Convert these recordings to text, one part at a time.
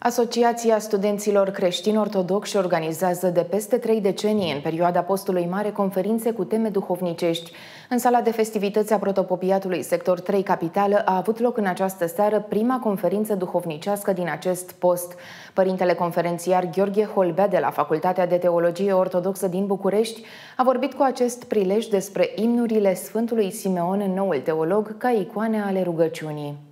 Asociația Studenților Creștini Ortodoxi organizează de peste trei decenii, în perioada postului mare, conferințe cu teme duhovnicești. În sala de festivități a protopopiatului sector 3 Capitală a avut loc în această seară prima conferință duhovnicească din acest post. Părintele conferențiar Gheorghe Holbea de la Facultatea de Teologie Ortodoxă din București a vorbit cu acest prilej despre imnurile Sfântului Simeon, noul teolog, ca icoane ale rugăciunii.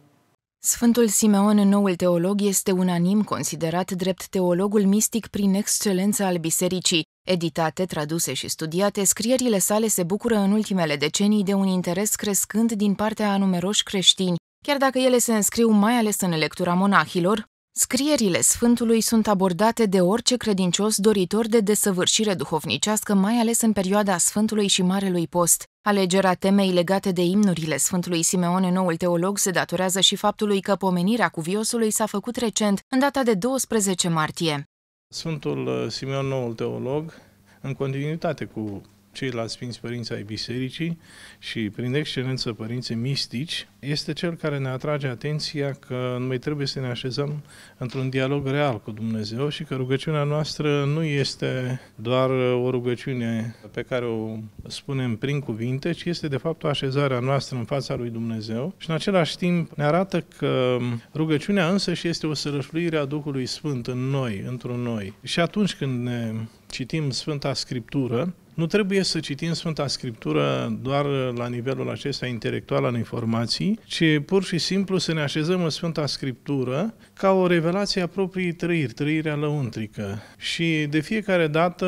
Sfântul Simeon, noul teolog, este unanim considerat drept teologul mistic prin excelență al bisericii. Editate, traduse și studiate, scrierile sale se bucură în ultimele decenii de un interes crescând din partea a numeroși creștini, chiar dacă ele se înscriu mai ales în lectura monahilor, Scrierile Sfântului sunt abordate de orice credincios doritor de desăvârșire duhovnicească, mai ales în perioada Sfântului și Marelui Post. Alegerea temei legate de imnurile Sfântului Simeone, noul teolog, se datorează și faptului că pomenirea cuviosului s-a făcut recent, în data de 12 martie. Sfântul uh, Simeon, noul teolog, în continuitate cu ceilalți Sfinți Părinți ai Bisericii și, prin excelență, părinții mistici, este cel care ne atrage atenția că noi trebuie să ne așezăm într-un dialog real cu Dumnezeu și că rugăciunea noastră nu este doar o rugăciune pe care o spunem prin cuvinte, ci este, de fapt, o așezare a noastră în fața lui Dumnezeu și, în același timp, ne arată că rugăciunea însă și este o sărășluire a Duhului Sfânt în noi, într-un noi. Și atunci când ne citim Sfânta Scriptură, nu trebuie să citim Sfânta Scriptură doar la nivelul acesta intelectual al informației, ci pur și simplu să ne așezăm în Sfânta Scriptură ca o revelație a proprii trăiri, trăirea lăuntrică. Și de fiecare dată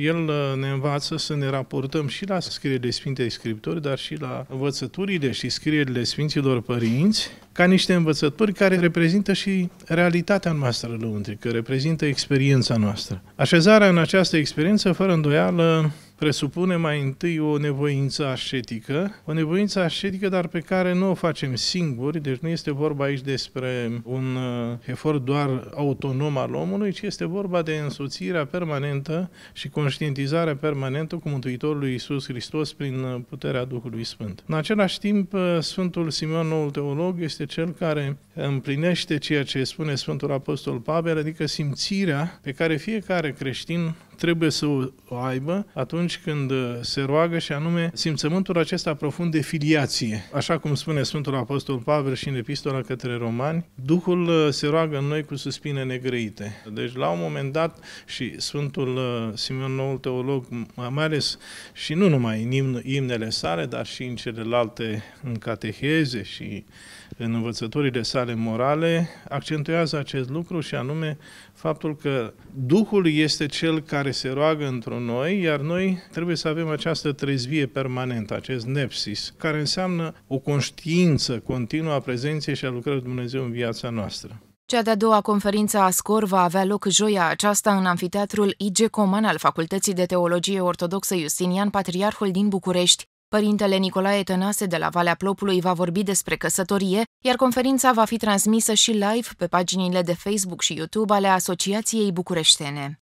el ne învață să ne raportăm și la scrierile Sfintei Scripturi, dar și la învățăturile și scrierile Sfinților Părinți, ca niște învățături care reprezintă și realitatea noastră lăuntrică, reprezintă experiența noastră. Așezarea în această experiență, fără îndoială, presupune mai întâi o nevoință ascetică, o nevoință ascetică, dar pe care nu o facem singuri, deci nu este vorba aici despre un uh, efort doar autonom al omului, ci este vorba de însoțirea permanentă și conștientizarea permanentă cu Mântuitorul Iisus Hristos prin uh, puterea Duhului Sfânt. În același timp, uh, Sfântul Simeon, noul teolog, este cel care împlinește ceea ce spune Sfântul Apostol Pavel, adică simțirea pe care fiecare creștin trebuie să o aibă atunci când uh, se roagă și anume simțământul acesta profund de filiație. Așa cum spune Sfântul Apostol Pavel și în epistola către romani, Duhul uh, se roagă în noi cu suspine negrăite. Deci la un moment dat și Sfântul uh, Simeon Noul Teolog, mai ales și nu numai în imnele sale, dar și în celelalte în cateheze și în învățăturile sale morale, accentuează acest lucru și anume faptul că Duhul este cel care se roagă într noi, iar noi trebuie să avem această trezvie permanentă, acest nepsis, care înseamnă o conștiință continuă a prezenței și a lucrării Dumnezeu în viața noastră. Cea de-a doua conferință a scor va avea loc joia aceasta în amfiteatrul IG Coman al Facultății de Teologie Ortodoxă Justinian Patriarhul din București. Părintele Nicolae Tănase de la Valea Plopului va vorbi despre căsătorie, iar conferința va fi transmisă și live pe paginile de Facebook și YouTube ale Asociației Bucureștene.